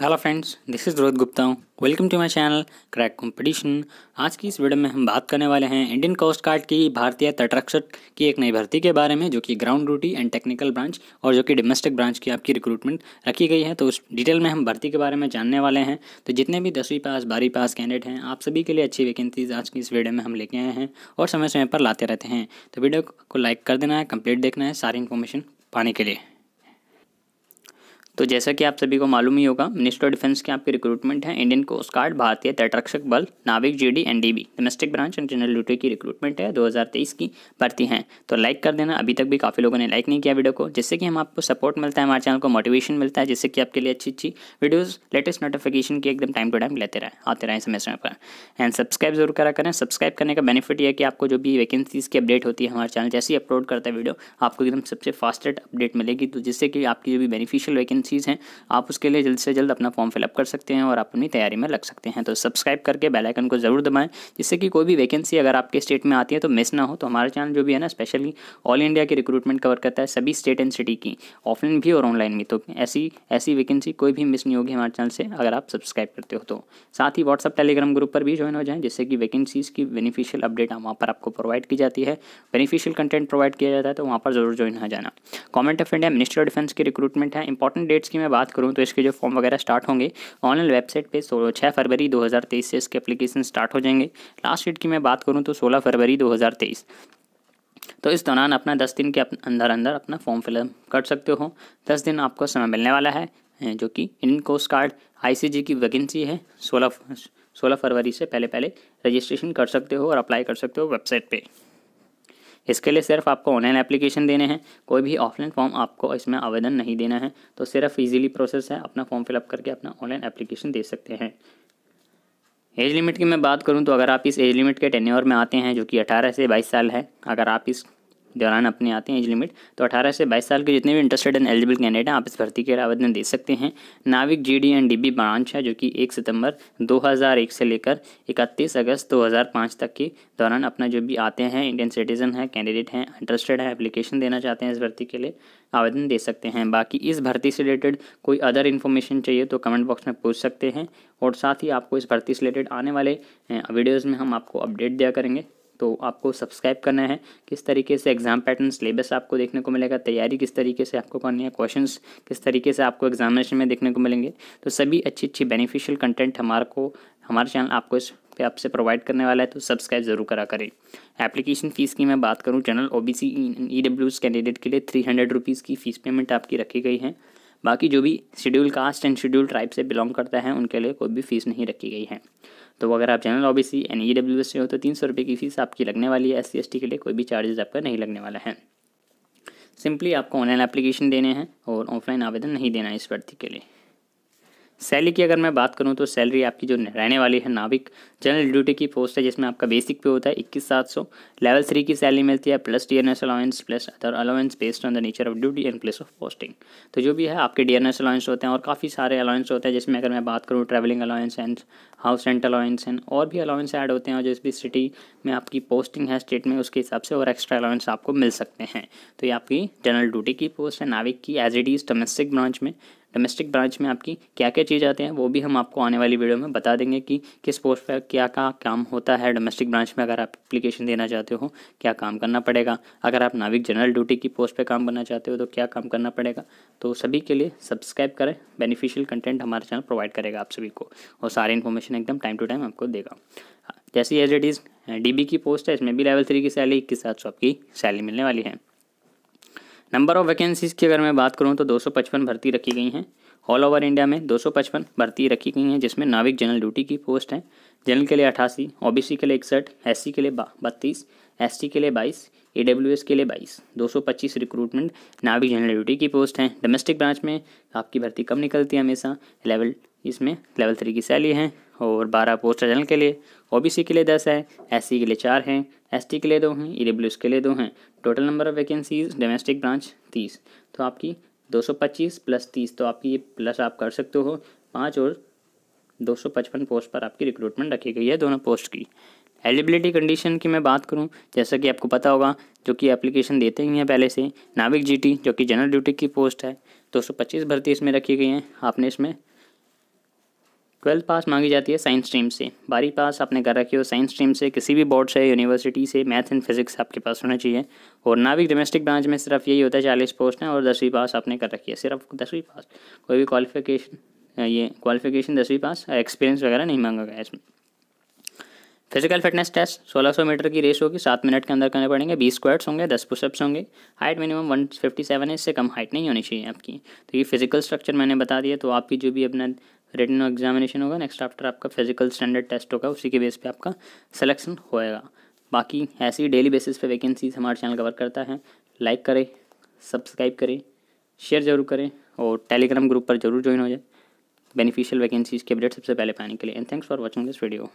hello friends this is Rohit Gupta हूँ welcome to my channel crack competition आज की इस वीडियो में हम बात करने वाले हैं इंडियन कोस्ट गार्ड की भारतीय तटरक्षक की एक नई भर्ती के बारे में जो कि ground duty and technical branch और जो कि डोमेस्टिक ब्रांच की आपकी रिक्रूटमेंट रखी गई है तो उस डिटेल में हम भर्ती के बारे में जानने वाले हैं तो जितने भी दसवीं पास बारहवीं पास कैंडिडेट हैं आप सभी के लिए अच्छी वैकेंसीज आज की इस वीडियो में हम लेके आए हैं और समय समय पर लाते रहते हैं तो वीडियो को लाइक कर देना है कंप्लीट देखना है सारी इन्फॉर्मेशन पाने के लिए तो जैसा कि आप सभी को मालूम ही होगा मिनिस्टर ऑफ डिफेंस के आपके रिक्रूटमेंट है इंडियन कोस्ट गार्ड भारतीय तटरक्षक बल नाविक GD NDB domestic branch and general duty की रिक्रूटमेंट है 2023 की भर्ती हैं तो लाइक कर देना अभी तक भी काफ़ी लोगों ने लाइक नहीं किया वीडियो को जिससे कि हम आपको सपोर्ट मिलता है हमारे चैनल को मोटिवेशन मिलता है जिससे कि आपके लिए अच्छी अच्छी वीडियोज़ लेटेस्ट नोटिफिकेशन की एकदम टाइम टू टाइम लेते रहें आते रहें समय समय पर एंड सब्सक्राइब जरूर करा करें सब्सक्राइब करने का बेनिफिट यह कि आपको जो भी वैकेंसीज़ की अपडेट होती है हमारे चैनल जैसे ही अपलोड करता है वीडियो आपको एकदम सबसे फास्टेस्ट अपडेट मिलेगी तो जिससे कि आपकी जो भी बेनिफिशियल वैकेंसी वैकेंसीज़ हैं आप उसके लिए जल्द से जल्द अपना फॉर्म फिलअप कर सकते हैं और आप अपनी तैयारी में लग सकते हैं तो सब्सक्राइब करके बेलाइकन को ज़रूर दबाएँ जिससे कि कोई भी वैकेंसी अगर आपके स्टेट में आती है तो मिस ना हो तो हमारा चैनल जो भी है ना स्पेशली ऑल इंडिया की रिक्रूटमेंट कवर करता है सभी स्टेट एंड सिटी की ऑफलाइन भी और ऑनलाइन भी तो ऐसी ऐसी वैकेंसी कोई भी मिस नहीं होगी हमारे चैनल से अगर आप सब्सक्राइब करते हो तो साथ ही व्हाट्सअप टेलीग्राम ग्रुप पर भी ज्वाइन हो जाए जिससे कि वैकेंसीज़ की बेनिफिशियल अपडेट वहाँ पर आपको प्रोवाइड की जाती है बेनिफिशियल कंटेंट प्रोवाइड किया जाता है तो वहाँ पर जरूर ज्वाइन हो जाना government of India ministry of defence की रिक्रूटमेंट है इंपॉर्टेंट डेट्स की मैं बात करूँ तो इसके जो फॉर्म वगैरह स्टार्ट होंगे ऑनलाइन वेबसाइट पे सोलह छः फरवरी 2023 से इसके एप्लीकेशन स्टार्ट हो जाएंगे लास्ट डेट की मैं बात करूँ तो सोलह फरवरी 2023 तो इस दौरान अपना दस दिन के अंदर अंदर अपना फॉर्म फिलअप कर सकते हो दस दिन आपको समय मिलने वाला है जो कि इंडियन कोस्ट गार्ड आई की वैकेंसी है सोलह सोलह फरवरी से पहले पहले रजिस्ट्रेशन कर सकते हो और अप्लाई कर सकते हो वेबसाइट पे इसके लिए सिर्फ आपको ऑनलाइन एप्लीकेशन देने हैं कोई भी ऑफलाइन फॉर्म आपको इसमें आवेदन नहीं देना है तो सिर्फ इजीली प्रोसेस है अपना फॉर्म फिलअप करके अपना ऑनलाइन एप्लीकेशन दे सकते हैं एज लिमिट की मैं बात करूं तो अगर आप इस एज लिमिट के टेन्योर में आते हैं जो कि 18 से 22 साल है अगर आप इस दौरान अपने आते हैं एज लिमिट तो अठारह से बाईस साल के जितने भी इंटरेस्टेड एंड एलिजिबल कैंडिडेट हैं आप इस भर्ती के लिए आवेदन दे सकते हैं नाविक G D and D B branch है जो कि एक सितंबर 2001 से लेकर 31 अगस्त 2005 तक के दौरान अपना जो भी आते हैं इंडियन सिटीजन है कैंडिडेट हैं इंटरेस्टेड हैं अप्लीकेशन देना चाहते हैं इस भर्ती के लिए आवेदन दे सकते हैं बाकी इस भर्ती से रिलेटेड कोई अदर इन्फॉर्मेशन चाहिए तो कमेंट बॉक्स में पूछ सकते हैं और साथ ही आपको इस भर्ती से रिलेटेड आने वाले वीडियोज़ में हम आपको अपडेट दिया करेंगे तो आपको सब्सक्राइब करना है किस तरीके से एग्ज़ाम पैटर्न सिलेबस आपको देखने को मिलेगा तैयारी किस तरीके से आपको करनी है क्वेश्चन किस तरीके से आपको एग्जामिनेशन में देखने को मिलेंगे तो सभी अच्छी अच्छी बेनिफिशियल कंटेंट हमारे को हमारा चैनल आपको इस पे आपसे प्रोवाइड करने वाला है तो सब्सक्राइब ज़रूर करा करें एप्लीकेशन फ़ीस की मैं बात करूँ general O B C E candidate के लिए थ्री हंड्रेड रुपीज़ की फ़ीस पेमेंट आपकी रखी गई है बाकी जो भी schedule caste and schedule tribe से बिलोंग करता है उनके लिए कोई भी फ़ीस नहीं रखी गई है तो अगर आप general OBC B C N E W S से हो तो तीन सौ रुपये की फीस आपकी लगने वाली है एस सी एस टी के लिए कोई भी चार्जेस आपका नहीं लगने वाला है सिंपली आपको ऑनलाइन एप्लीकेशन देने हैं और ऑफलाइन आवेदन नहीं देना है इस भर्ती के लिए सैलरी की अगर मैं बात करूँ तो सैलरी आपकी जो रहने वाली है नाविक जनरल ड्यूटी की पोस्ट है जिसमें आपका बेसिक पे होता है इक्कीस सात सौ लेवल थ्री की सैलरी मिलती है plus D N S allowance plus other allowance based on the nature of duty and place of posting तो जो भी है आपके डी एन एस अलाउंस होते हैं और काफ़ी सारे अलाउंस होते हैं जिसमें अगर मैं बात करूँ travelling allowance and house rent allowance and और भी अलाउंस ऐड होते हैं और जिस भी सिटी में आपकी पोस्टिंग है स्टेट में उसके हिसाब से और एक्स्ट्रा अलाउंस आपको मिल सकते हैं तो ये आपकी जनरल ड्यूटी की पोस्ट है नाविक की as it is domestic branch में डोमेस्टिक ब्रांच में आपकी क्या क्या चीज़ आते हैं वो भी हम आपको आने वाली वीडियो में बता देंगे कि किस पोस्ट पर क्या क्या काम होता है डोमेस्टिक ब्रांच में अगर आप एप्लीकेशन देना चाहते हो क्या काम करना पड़ेगा अगर आप नाविक जनरल ड्यूटी की पोस्ट पर काम करना चाहते हो तो क्या काम करना पड़ेगा तो सभी के लिए सब्सक्राइब करें बेनिफिशियल कंटेंट हमारा चैनल प्रोवाइड करेगा आप सभी को और सारी इन्फॉर्मेशन एकदम टाइम टू टाइम आपको देगा हाँ, जैसे एज इट इज़ डी की पोस्ट है इसमें भी लेवल थ्री की सैलरी इक्कीस सात तो सौ आपकी सैलरी मिलने वाली है नंबर ऑफ़ वैकेंसीज़ की अगर मैं बात करूँ तो 255 भर्ती रखी गई हैं ऑल ओवर इंडिया में 255 भर्ती रखी गई हैं जिसमें नाविक जनरल ड्यूटी की पोस्ट हैं जनरल के लिए अठासी ओ के लिए इकसठ एस के लिए बत्तीस एस के लिए बाईस ए के लिए बाईस दो सौ पच्चीस रिक्रूटमेंट नाविक जनरल ड्यूटी की पोस्ट हैं डोमेस्टिक ब्रांच में आपकी भर्ती कम निकलती है हमेशा लेवल इसमें लेवल थ्री की सैली हैं और बारह पोस्ट जनरल के लिए ओबीसी के लिए दस है एससी के लिए चार हैं एसटी के लिए दो हैं ई के लिए दो हैं total number of vacancies domestic branch तीस तो आपकी दो सौ पच्चीस प्लस तीस तो आपकी ये प्लस आप कर सकते हो पाँच और 255 पोस्ट पर आपकी रिक्रूटमेंट रखी गई है दोनों पोस्ट की एलिजिबिलिटी कंडीशन की मैं बात करूं जैसा कि आपको पता होगा जो कि एप्लीकेशन देते ही हैं पहले से नाविक जीटी जो कि जनरल ड्यूटी की पोस्ट है 225 भर्ती इसमें रखी गई हैं आपने इसमें ट्वेल्थ पास मांगी जाती है साइंस स्ट्रीम से बारहवीं पास आपने कर रखी हो साइंस स्ट्रीम से किसी भी बोर्ड से यूनिवर्सिटी से मैथ एंड फिजिक्स आपके पास होना चाहिए और नाविक डोमेस्टिक ब्रांच में सिर्फ यही होता है चालीस पोस्ट हैं और दसवीं पास आपने कर रखी है सिर्फ दसवीं पास कोई भी क्वालिफिकेशन ये क्वालिफिकेशन दसवीं पास एक्सपीरियंस वगैरह नहीं मांगा गया इसमें फिजिकल फिटनेस टेस्ट 1600 मीटर की रेस होगी सात मिनट के अंदर करने पड़ेंगे बीस स्क्वाड्स होंगे दस पुशअप्स होंगे हाइट मिनिमम 157 है इससे कम हाइट नहीं होनी चाहिए आपकी तो ये फिजिकल स्ट्रक्चर मैंने बता दिया तो आपकी जो भी अपना रिटर्न एग्जामिनेशन होगा नेक्स्ट आफ्टर आपका फिजिकल स्टैंडर्ड टेस्ट होगा उसी के बेस पर आपका सिलेक्शन होएगा बाकी ऐसे ही डेली बेसिस पे वैकेंसीज हमारे चैनल कवर करता है लाइक करें सब्सक्राइब करें शेयर जरूर करें और टेलीग्राम ग्रुप पर जरूर ज्वाइन हो जाए बेनिफिशियल वैकेंसीज के अपडेट सबसे पहले पाने के लिए and thanks for watching this video